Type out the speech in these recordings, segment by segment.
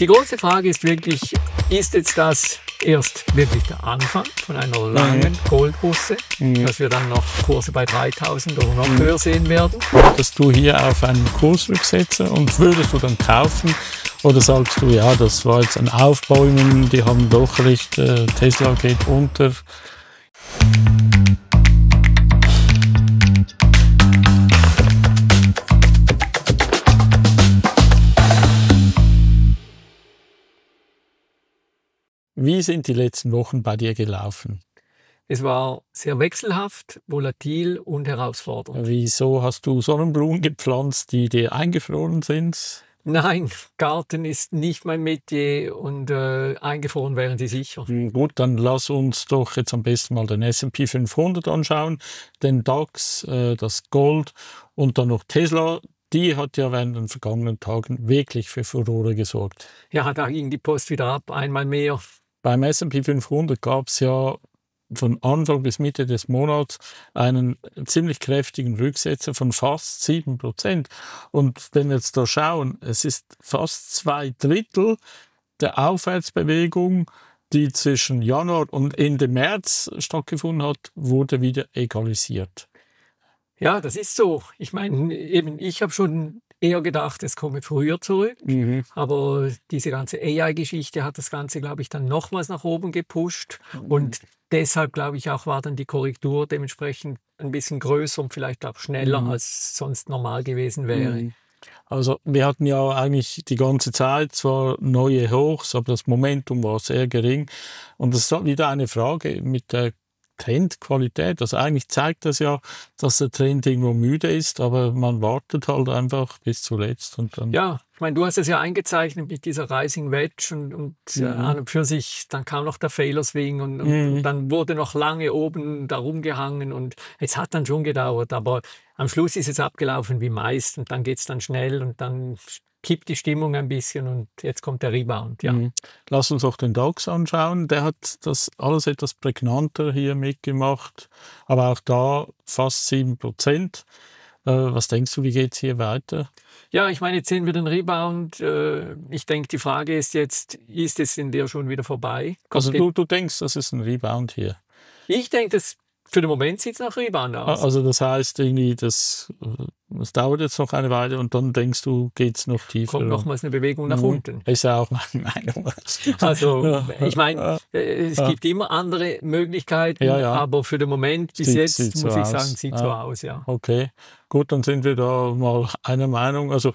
Die große Frage ist wirklich, ist jetzt das erst wirklich der Anfang von einer langen mhm. Goldbusse, mhm. dass wir dann noch Kurse bei 3000 oder noch mhm. höher sehen werden? Würdest du hier auf einen Kurs rücksetzen und würdest du dann kaufen? Oder sagst du, ja, das war jetzt ein Aufbäumen, die haben doch recht, äh, Tesla geht unter? Wie sind die letzten Wochen bei dir gelaufen? Es war sehr wechselhaft, volatil und herausfordernd. Wieso hast du Sonnenblumen gepflanzt, die dir eingefroren sind? Nein, Garten ist nicht mein Metier und äh, eingefroren wären sie sicher. Hm, gut, dann lass uns doch jetzt am besten mal den S&P 500 anschauen, den DAX, äh, das Gold und dann noch Tesla. Die hat ja während den vergangenen Tagen wirklich für Furore gesorgt. Ja, da ging die Post wieder ab, einmal mehr. Beim SP 500 gab es ja von Anfang bis Mitte des Monats einen ziemlich kräftigen Rücksetzer von fast 7%. Und wenn wir jetzt da schauen, es ist fast zwei Drittel der Aufwärtsbewegung, die zwischen Januar und Ende März stattgefunden hat, wurde wieder egalisiert. Ja, das ist so. Ich meine, eben, ich habe schon eher gedacht, es komme früher zurück. Mhm. Aber diese ganze AI-Geschichte hat das Ganze, glaube ich, dann nochmals nach oben gepusht. Mhm. Und deshalb, glaube ich, auch war dann die Korrektur dementsprechend ein bisschen größer und vielleicht auch schneller, mhm. als sonst normal gewesen wäre. Mhm. Also wir hatten ja eigentlich die ganze Zeit zwar neue Hochs, aber das Momentum war sehr gering. Und das ist wieder eine Frage mit der Trendqualität. Also eigentlich zeigt das ja, dass der Trend irgendwo müde ist, aber man wartet halt einfach bis zuletzt und dann. Ja, ich meine, du hast es ja eingezeichnet mit dieser Rising Wedge und, und mhm. an und für sich, dann kam noch der Failure Swing und, und, mhm. und dann wurde noch lange oben darum gehangen und es hat dann schon gedauert, aber am Schluss ist es abgelaufen wie meist und dann geht es dann schnell und dann kippt die Stimmung ein bisschen und jetzt kommt der Rebound. Ja. Mhm. Lass uns auch den Dogs anschauen. Der hat das alles etwas prägnanter hier mitgemacht, aber auch da fast 7 äh, was denkst du, wie geht es hier weiter? Ja, ich meine, jetzt sehen wir den Rebound. Äh, ich denke, die Frage ist jetzt, ist es in der schon wieder vorbei? Kommt also du, du denkst, das ist ein Rebound hier? Ich denke, das für den Moment sieht es nach Rebound aus. Also das heißt irgendwie, das, das dauert jetzt noch eine Weile und dann denkst du, geht es noch tiefer. Kommt nochmals eine Bewegung nach unten. Ist ja auch meine Meinung. Also ich meine, äh, es gibt immer andere Möglichkeiten, ja, ja. aber für den Moment bis sieht, jetzt sieht muss so ich aus. sagen, sieht ja. so aus, ja. Okay, gut, dann sind wir da mal einer Meinung. Also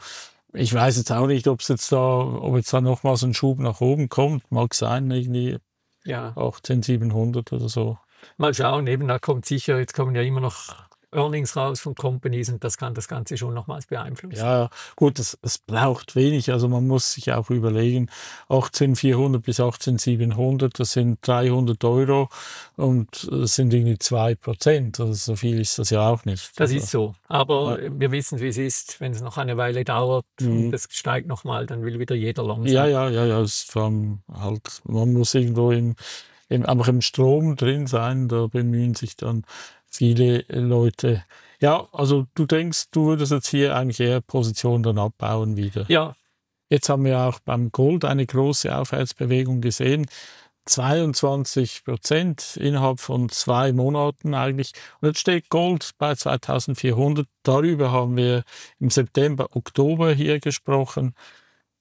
ich weiß jetzt auch nicht, ob es jetzt da, ob jetzt da nochmals ein Schub nach oben kommt. Mag sein, irgendwie ja. 18700 oder so mal schauen, eben da kommt sicher, jetzt kommen ja immer noch Earnings raus von Companies und das kann das Ganze schon nochmals beeinflussen. Ja, gut, es, es braucht wenig. Also man muss sich auch überlegen, 18,400 bis 18,700, das sind 300 Euro und äh, das sind irgendwie 2 Prozent. Also so viel ist das ja auch nicht. Das also, ist so. Aber ja. wir wissen, wie es ist. Wenn es noch eine Weile dauert mhm. und das steigt nochmal, dann will wieder jeder langsam. Ja, ja, ja, ja. Es, vor halt, man muss irgendwo im einfach im Strom drin sein. Da bemühen sich dann viele äh, Leute. Ja, also du denkst, du würdest jetzt hier eigentlich eher Position dann abbauen wieder. Ja. Jetzt haben wir auch beim Gold eine große Aufwärtsbewegung gesehen. 22 Prozent innerhalb von zwei Monaten eigentlich. Und jetzt steht Gold bei 2400. Darüber haben wir im September, Oktober hier gesprochen.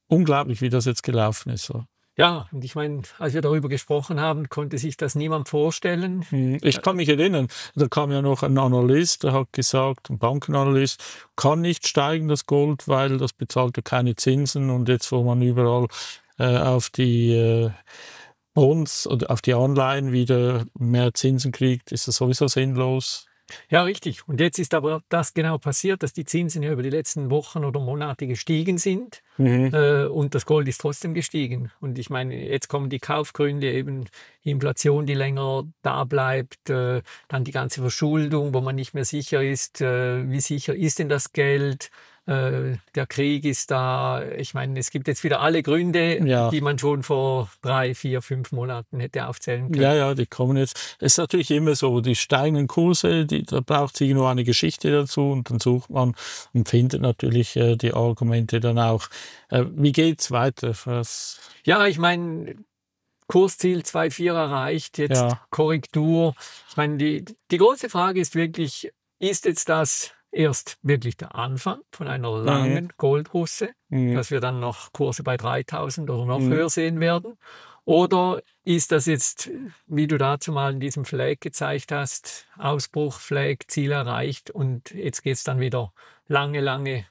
Unglaublich, wie das jetzt gelaufen ist. Ja, und ich meine, als wir darüber gesprochen haben, konnte sich das niemand vorstellen. Hm, ich kann mich erinnern, da kam ja noch ein Analyst, der hat gesagt, ein Bankenanalyst, kann nicht steigen das Gold, weil das bezahlt ja keine Zinsen und jetzt, wo man überall äh, auf die äh, Bonds oder auf die Anleihen wieder mehr Zinsen kriegt, ist das sowieso sinnlos. Ja, richtig. Und jetzt ist aber das genau passiert, dass die Zinsen ja über die letzten Wochen oder Monate gestiegen sind mhm. äh, und das Gold ist trotzdem gestiegen. Und ich meine, jetzt kommen die Kaufgründe, eben die Inflation, die länger da bleibt, äh, dann die ganze Verschuldung, wo man nicht mehr sicher ist, äh, wie sicher ist denn das Geld, äh, der Krieg ist da. Ich meine, es gibt jetzt wieder alle Gründe, ja. die man schon vor drei, vier, fünf Monaten hätte aufzählen können. Ja, ja, die kommen jetzt. Es ist natürlich immer so, die steigenden Kurse, die, da braucht sich nur eine Geschichte dazu und dann sucht man und findet natürlich äh, die Argumente dann auch. Äh, wie es weiter? Was? Ja, ich meine, Kursziel 2,4 erreicht, jetzt ja. Korrektur. Ich meine, die, die große Frage ist wirklich, ist jetzt das erst wirklich der Anfang von einer mhm. langen mhm. Goldrusse, mhm. dass wir dann noch Kurse bei 3000 oder noch mhm. höher sehen werden. Oder ist das jetzt, wie du dazu mal in diesem Flag gezeigt hast, Ausbruch, Flag, Ziel erreicht und jetzt geht es dann wieder lange, lange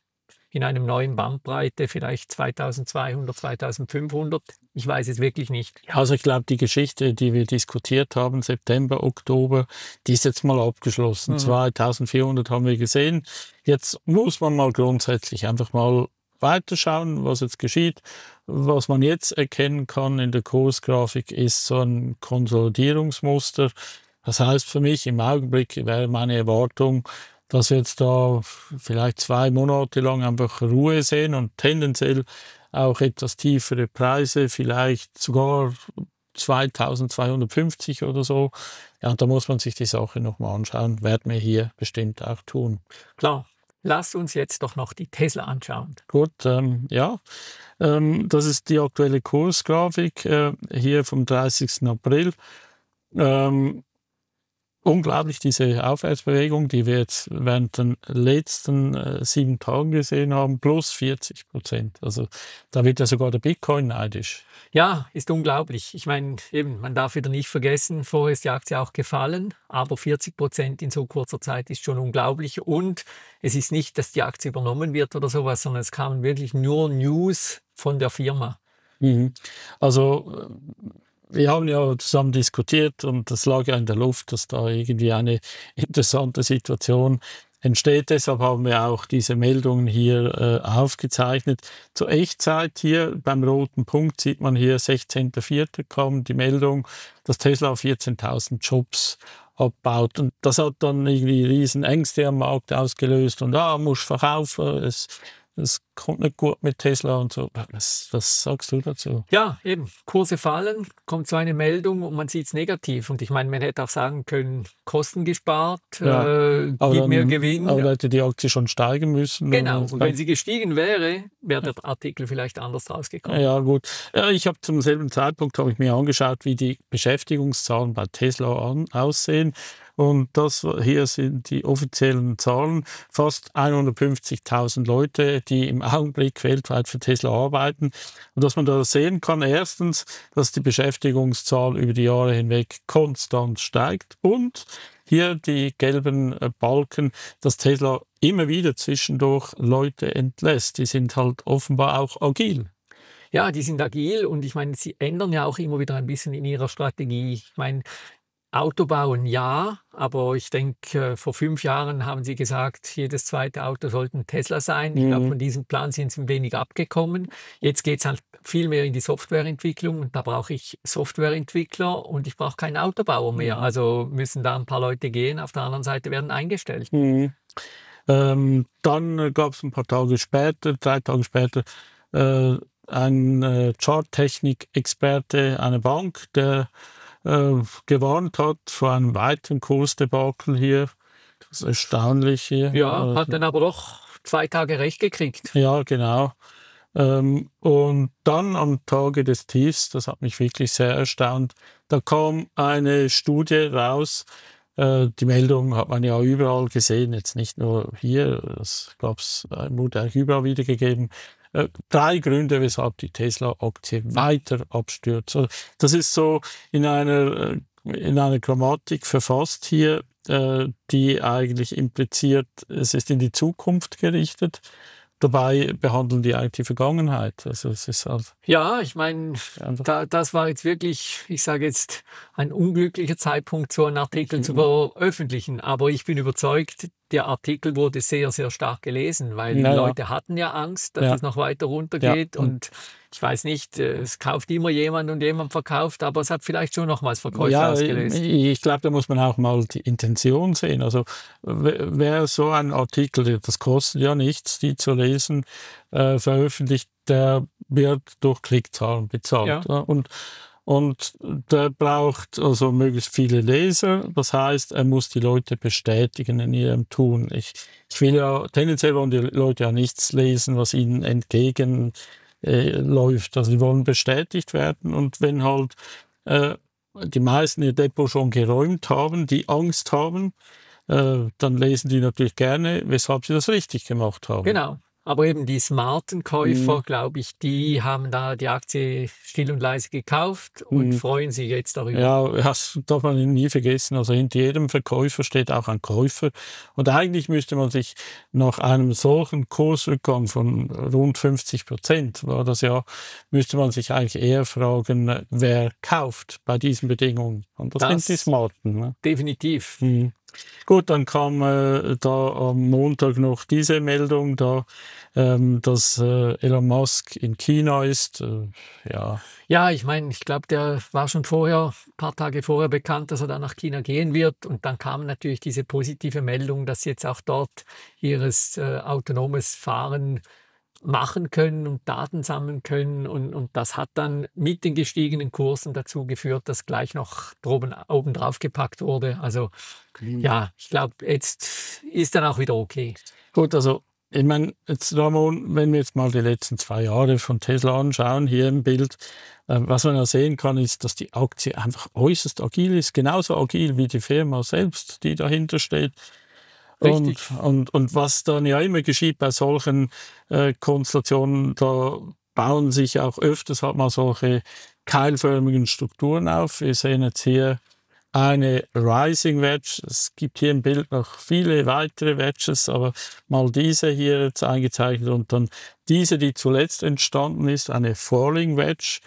in einem neuen Bandbreite, vielleicht 2200, 2500. Ich weiß es wirklich nicht. Also ich glaube, die Geschichte, die wir diskutiert haben, September, Oktober, die ist jetzt mal abgeschlossen. Mhm. 2400 haben wir gesehen. Jetzt muss man mal grundsätzlich einfach mal weiterschauen, was jetzt geschieht. Was man jetzt erkennen kann in der Kursgrafik ist so ein Konsolidierungsmuster. Das heißt für mich, im Augenblick wäre meine Erwartung, dass wir jetzt da vielleicht zwei Monate lang einfach Ruhe sehen und tendenziell auch etwas tiefere Preise, vielleicht sogar 2250 oder so. Ja, und da muss man sich die Sache nochmal anschauen, werden wir hier bestimmt auch tun. Klar, Lasst uns jetzt doch noch die Tesla anschauen. Gut, ähm, ja. Ähm, das ist die aktuelle Kursgrafik äh, hier vom 30. April. Ähm, unglaublich, diese Aufwärtsbewegung, die wir jetzt während den letzten äh, sieben Tagen gesehen haben, plus 40 Prozent. Also da wird ja sogar der Bitcoin neidisch. Ja, ist unglaublich. Ich meine, eben, man darf wieder nicht vergessen, vorher ist die Aktie auch gefallen, aber 40 Prozent in so kurzer Zeit ist schon unglaublich. Und es ist nicht, dass die Aktie übernommen wird oder sowas, sondern es kamen wirklich nur News von der Firma. Mhm. Also äh, wir haben ja zusammen diskutiert und das lag ja in der Luft, dass da irgendwie eine interessante Situation entsteht. Deshalb haben wir auch diese Meldungen hier äh, aufgezeichnet. Zur Echtzeit hier beim roten Punkt sieht man hier 16.04. kam die Meldung, dass Tesla 14.000 Jobs abbaut. Und das hat dann irgendwie riesen Ängste am Markt ausgelöst und ah, muss verkaufen, es das kommt nicht gut mit Tesla und so. Was, was sagst du dazu? Ja, eben. Kurse fallen, kommt so eine Meldung und man sieht es negativ. Und ich meine, man hätte auch sagen können, Kosten gespart, ja, äh, gibt mehr Gewinn. Aber hätte die Aktie schon steigen müssen. Genau. Und, und wenn sie gestiegen wäre, wäre der Artikel vielleicht anders rausgekommen. Ja, gut. Ja, ich habe zum selben Zeitpunkt habe ich mir angeschaut, wie die Beschäftigungszahlen bei Tesla an, aussehen. Und das hier sind die offiziellen Zahlen. Fast 150.000 Leute, die im Augenblick weltweit für Tesla arbeiten. Und dass man da sehen kann, erstens, dass die Beschäftigungszahl über die Jahre hinweg konstant steigt und hier die gelben äh, Balken, dass Tesla immer wieder zwischendurch Leute entlässt. Die sind halt offenbar auch agil. Ja, die sind agil und ich meine, sie ändern ja auch immer wieder ein bisschen in ihrer Strategie. Ich meine, Autobauen ja, aber ich denke, äh, vor fünf Jahren haben Sie gesagt, jedes zweite Auto sollte ein Tesla sein. Mhm. Ich glaube, mhm. von diesem Plan sind Sie ein wenig abgekommen. Jetzt geht es halt viel mehr in die Softwareentwicklung und da brauche ich Softwareentwickler und ich brauche keinen Autobauer mehr. Mhm. Also müssen da ein paar Leute gehen, auf der anderen Seite werden eingestellt. Mhm. Ähm, dann äh, gab es ein paar Tage später, drei Tage später, äh, ein äh, Charttechnik-Experte einer Bank, der äh, gewarnt hat vor einem weiteren Kursdebakel hier. Das ist erstaunlich hier. Ja, äh, hat dann aber doch zwei Tage recht gekriegt. Ja, genau. Ähm, und dann am Tage des Tiefs, das hat mich wirklich sehr erstaunt, da kam eine Studie raus. Äh, die Meldung hat man ja überall gesehen, jetzt nicht nur hier, das gab es, äh, wurde auch überall wiedergegeben. Äh, drei Gründe, weshalb die Tesla-Aktie weiter abstürzt. Also, das ist so in einer, äh, in einer Grammatik verfasst hier, äh, die eigentlich impliziert, es ist in die Zukunft gerichtet. Dabei behandeln die eigentlich die Vergangenheit. Also es ist halt ja, ich meine, da, das war jetzt wirklich, ich sage jetzt, ein unglücklicher Zeitpunkt, so einen Artikel zu veröffentlichen. Aber ich bin überzeugt, der Artikel wurde sehr, sehr stark gelesen, weil die Leute ja. hatten ja Angst, dass ja. es noch weiter runtergeht. Und, und ich weiß nicht, äh, es kauft immer jemand und jemand verkauft, aber es hat vielleicht schon nochmals Verkäufe ja, ausgelöst. Ich, ich glaube, da muss man auch mal die Intention sehen. Also wer so einen Artikel, das kostet ja nichts, die zu lesen, äh, veröffentlicht, der wird durch Klickzahlen bezahlt. Und und der braucht also möglichst viele Leser. Das heißt, er muss die Leute bestätigen in ihrem Tun. Ich, ich will ja tendenziell wollen die Leute ja nichts lesen, was ihnen entgegenläuft. äh, Also die wollen bestätigt werden. Und wenn halt äh, die meisten ihr Depot schon geräumt haben, die Angst haben, äh, dann lesen die natürlich gerne, weshalb sie das richtig gemacht haben. Genau. Aber eben die smarten Käufer, mhm. glaube ich, die haben da die Aktie still und leise gekauft und mhm. freuen sich jetzt darüber. Ja, das darf man nie vergessen. Also hinter jedem Verkäufer steht auch ein Käufer. Und eigentlich müsste man sich nach einem solchen Kursrückgang von rund 50 Prozent, war das ja, müsste man sich eigentlich eher fragen, wer kauft bei diesen Bedingungen. Und das, das sind die Smarten. Ne? Definitiv. Mhm. Gut, dann kam äh, da am Montag noch diese Meldung da, ähm, dass äh, Elon Musk in China ist. Äh, ja. ja, ich meine, ich glaube, der war schon vorher, ein paar Tage vorher bekannt, dass er da nach China gehen wird. Und dann kam natürlich diese positive Meldung, dass sie jetzt auch dort ihres äh, autonomes Fahren machen können und Daten sammeln können. Und, und das hat dann mit den gestiegenen Kursen dazu geführt, dass gleich noch droben, oben drauf gepackt wurde. Also mhm. ja, ich glaube, jetzt ist dann auch wieder okay. Gut, also ich meine, jetzt Ramon, wenn wir jetzt mal die letzten zwei Jahre von Tesla anschauen, hier im Bild, äh, was man ja sehen kann, ist, dass die Aktie einfach äußerst agil ist, genauso agil wie die Firma selbst, die dahinter steht. Und, und, und was dann ja immer geschieht bei solchen äh, Konstellationen, da bauen sich auch öfters halt mal solche keilförmigen Strukturen auf. Wir sehen jetzt hier eine Rising Wedge. Es gibt hier im Bild noch viele weitere Wedges, aber mal diese hier jetzt eingezeichnet und dann diese, die zuletzt entstanden ist, eine Falling Wedge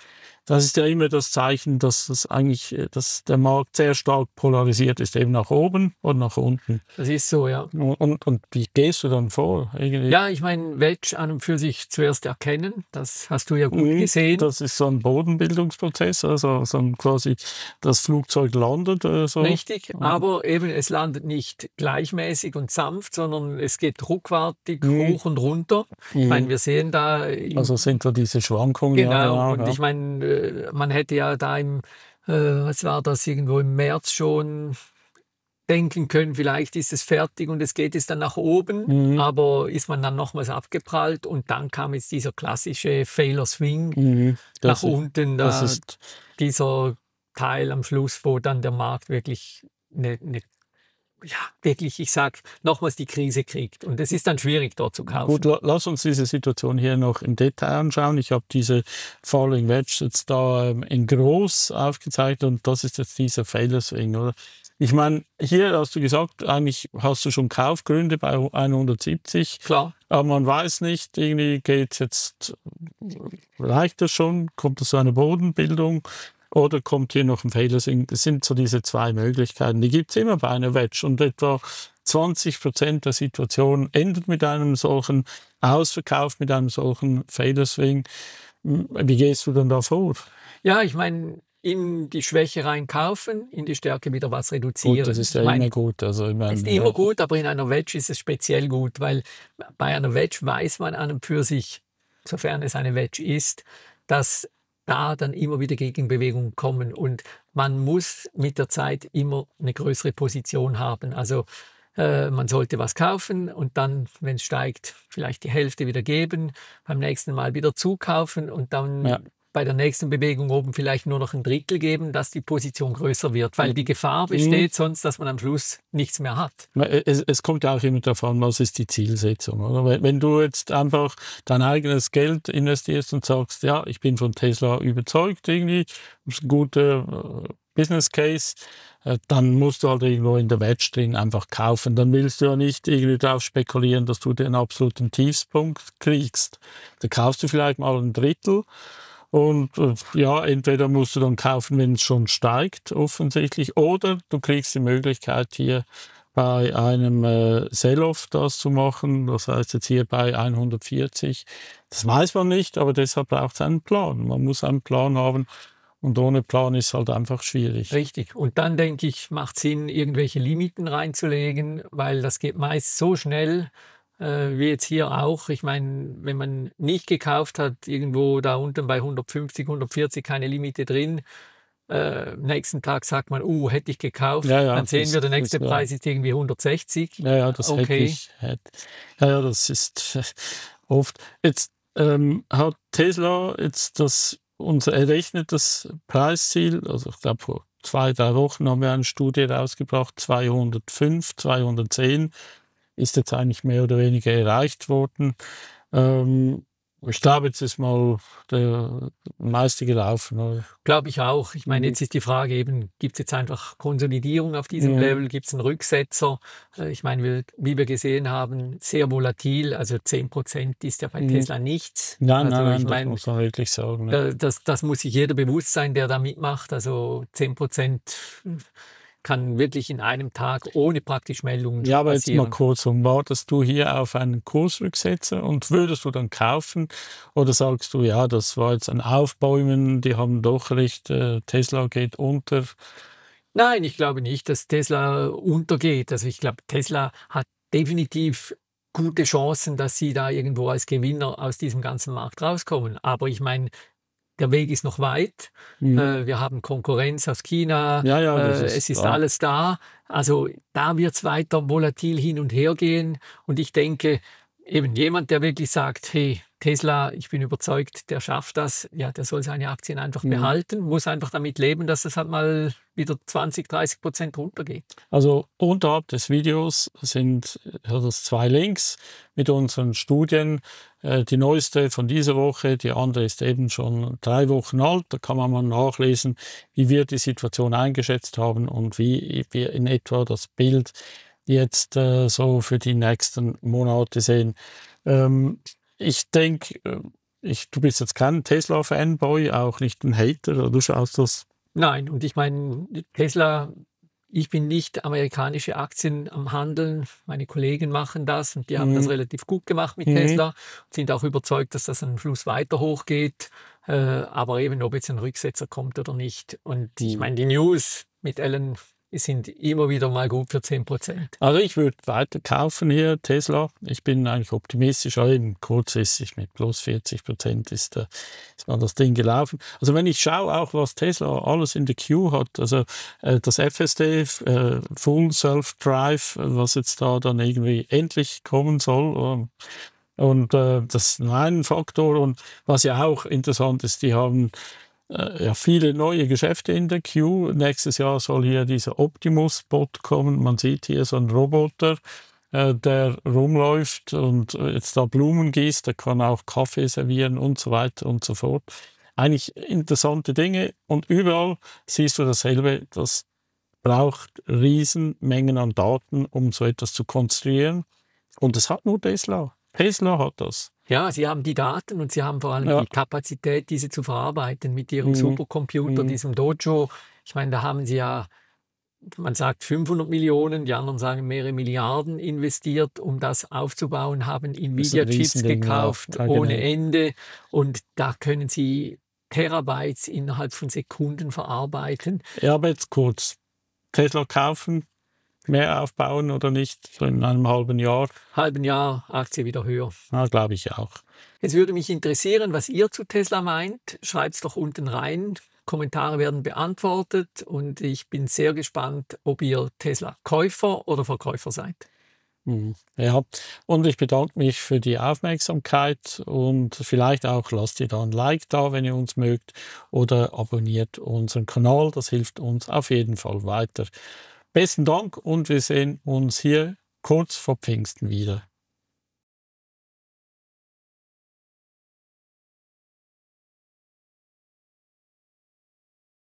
das ist ja immer das Zeichen, dass es eigentlich, äh, dass der Markt sehr stark polarisiert ist, eben nach oben und nach unten. Das ist so, ja. Und, und, und wie gehst du dann vor? Irgendwie? Ja, ich meine, Wedge an und für sich zuerst erkennen, das hast du ja gut mhm, gesehen. Das ist so ein Bodenbildungsprozess, also so ein quasi das Flugzeug landet. Äh, so. Richtig, mhm. aber eben es landet nicht gleichmäßig und sanft, sondern es geht ruckwartig mhm. hoch und runter. Ich meine, mhm. wir sehen da. Äh, also sind da diese Schwankungen. Genau, ja, genau und ja. ich meine, äh, man hätte ja da im, äh, was war das, irgendwo im März schon denken können, vielleicht ist es fertig und es geht es dann nach oben, mhm. aber ist man dann nochmals abgeprallt und dann kam jetzt dieser klassische Failure Swing mhm. nach ist, unten, da, dieser Teil am Schluss, wo dann der Markt wirklich eine, eine ja, wirklich, ich sag nochmals, die Krise kriegt. Und es ist dann schwierig, dort zu kaufen. Gut, lass uns diese Situation hier noch im Detail anschauen. Ich habe diese Falling Wedge jetzt da ähm, in groß aufgezeigt und das ist jetzt dieser Failure Swing, oder? Ich meine, hier hast du gesagt, eigentlich hast du schon Kaufgründe bei 170. Klar. Aber man weiß nicht, irgendwie geht jetzt, reicht äh, das schon, kommt es zu einer Bodenbildung? oder kommt hier noch ein Fehler? Das sind so diese zwei Möglichkeiten. Die gibt es immer bei einer Wedge und etwa 20 Prozent der Situation endet mit einem solchen Ausverkauf, mit einem solchen Fader Swing. Hm, wie gehst du denn da vor? Ja, ich meine, in die Schwäche rein kaufen, in die Stärke wieder was reduzieren. Gut, das ist ja ich mein, immer gut. Also ich mein, ist immer gut, aber in einer Wedge ist es speziell gut, weil bei einer Wedge weiß man an und für sich, sofern es eine Wedge ist, dass da dann immer wieder Gegenbewegungen kommen. Und man muss mit der Zeit immer eine größere Position haben. Also äh, man sollte was kaufen und dann, wenn es steigt, vielleicht die Hälfte wieder geben, beim nächsten Mal wieder zukaufen und dann ja bei der nächsten Bewegung oben vielleicht nur noch ein Drittel geben, dass die Position größer wird, weil die Gefahr mhm. besteht sonst, dass man am Schluss nichts mehr hat. Äh, es, es kommt auch immer davon, was ist die Zielsetzung. Oder? Wenn, wenn du jetzt einfach dein eigenes Geld investierst und sagst, ja, ich bin von Tesla überzeugt irgendwie, ist ein guter äh, Business Case, äh, dann musst du halt irgendwo in der Wedge drin einfach kaufen. Dann willst du ja nicht irgendwie darauf spekulieren, dass du den absoluten Tiefspunkt kriegst. Da kaufst du vielleicht mal ein Drittel und äh, ja, entweder musst du dann kaufen, wenn es schon steigt, offensichtlich, oder du kriegst die Möglichkeit hier bei einem äh, Sell-Off das zu machen. Das heißt jetzt hier bei 140. Das weiß man nicht, aber deshalb braucht es einen Plan. Man muss einen Plan haben. Und ohne Plan ist halt einfach schwierig. Richtig. Und dann denke ich, macht Sinn, irgendwelche Limiten reinzulegen, weil das geht meist so schnell, äh, wie jetzt hier auch. Ich meine, wenn man nicht gekauft hat, irgendwo da unten bei 150, 140 keine Limite drin, äh, nächsten Tag sagt man, uh, hätte ich gekauft, ja, ja, dann sehen wir, der nächste das, Preis ist irgendwie 160. Ja, ja, das okay. hätte ich. Hätte. Ja, ja, das ist äh, oft. Jetzt ähm, hat Tesla jetzt das unser errechnetes Preisziel, also ich glaube vor zwei, drei Wochen haben wir eine Studie rausgebracht, 205, 210 ist jetzt eigentlich mehr oder weniger erreicht worden. Ähm, ich glaube, jetzt ist mal der meiste gelaufen. Glaube ich auch. Ich meine, mhm. jetzt ist die Frage eben, gibt es jetzt einfach Konsolidierung auf diesem ja. Level? Gibt es einen Rücksetzer? Äh, ich meine, wir, wie wir gesehen haben, sehr volatil. Also 10 ist ja bei mhm. Tesla nichts. Nein, also, nein, nein, ich das muss man wirklich sagen. Ne? Das, das muss sich jeder bewusst sein, der da mitmacht. Also 10 Prozent kann wirklich in einem Tag ohne praktisch Meldungen Ja, aber passieren. jetzt mal kurzum, wartest du hier auf einen Kursrücksetzer und würdest du dann kaufen oder sagst du, ja, das war jetzt ein Aufbäumen, die haben doch recht, äh, Tesla geht unter? Nein, ich glaube nicht, dass Tesla untergeht. Also ich glaube, Tesla hat definitiv gute Chancen, dass sie da irgendwo als Gewinner aus diesem ganzen Markt rauskommen. Aber ich meine, der Weg ist noch weit. Mhm. Äh, wir haben Konkurrenz aus China. Ja, ja, äh, ist es ist klar. alles da. Also da wird es weiter volatil hin und her gehen. Und ich denke, eben jemand, der wirklich sagt, hey, Tesla, ich bin überzeugt, der schafft das. Ja, der soll seine Aktien einfach mhm. behalten, muss einfach damit leben, dass es halt mal wieder 20, 30 Prozent runtergeht. Also unterhalb des Videos sind das äh, zwei Links mit unseren Studien. Äh, die neueste von dieser Woche, die andere ist eben schon drei Wochen alt. Da kann man mal nachlesen, wie wir die Situation eingeschätzt haben und wie wir in etwa das Bild jetzt äh, so für die nächsten Monate sehen. Ähm, ich denke, äh, ich, du bist jetzt kein Tesla-Fanboy, auch nicht ein Hater, du schaust das. Nein, und ich meine, Tesla, ich bin nicht amerikanische Aktien am Handeln. Meine Kollegen machen das und die mhm. haben das mhm. relativ gut gemacht mit mhm. Tesla und sind auch überzeugt, dass das einen Fluss weiter hochgeht. Äh, aber eben, ob jetzt ein Rücksetzer kommt oder nicht. Und ich mhm. meine, die News mit Elon sind immer wieder mal gut für 10 Prozent. Also ich würde weiter kaufen hier, Tesla. Ich bin eigentlich optimistisch, aber eben kurzfristig mit plus 40 Prozent ist, äh, ist mal das Ding gelaufen. Also wenn ich schaue auch, was Tesla alles in der Queue hat, also äh, das FSD, äh, Full Self Drive, was jetzt da dann irgendwie endlich kommen soll, ähm, und äh, das ist ein Faktor. Und was ja auch interessant ist, die haben äh, ja, viele neue Geschäfte in der Queue. Nächstes Jahr soll hier dieser Optimus-Bot kommen. Man sieht hier so einen Roboter, äh, der rumläuft und äh, jetzt da Blumen gießt, der kann auch Kaffee servieren und so weiter und so fort. Eigentlich interessante Dinge und überall siehst du dasselbe, das braucht Riesenmengen an Daten, um so etwas zu konstruieren. Und das hat nur Tesla. Tesla hat das. Ja, sie haben die Daten und sie haben vor allem ja. die Kapazität, diese zu verarbeiten mit ihrem mhm. Supercomputer, mhm. diesem Dojo. Ich meine, da haben sie ja, man sagt 500 Millionen, die anderen sagen mehrere Milliarden investiert, um das aufzubauen, haben Nvidia-Chips gekauft ja, ohne genau. Ende und da können sie Terabytes innerhalb von Sekunden verarbeiten. Ja, aber jetzt kurz. Tesla kaufen, mehr aufbauen oder nicht? So in einem halben Jahr? Halben Jahr, Aktie wieder höher. Ah, glaube ich auch. Es würde mich interessieren, was ihr zu Tesla meint. Schreibt es doch unten rein. Kommentare werden beantwortet und ich bin sehr gespannt, ob ihr Tesla-Käufer oder Verkäufer seid. Hm, ja, und ich bedanke mich für die Aufmerksamkeit und vielleicht auch lasst ihr da ein Like da, wenn ihr uns mögt, oder abonniert unseren Kanal, das hilft uns auf jeden Fall weiter. Besten Dank und wir sehen uns hier kurz vor Pfingsten wieder.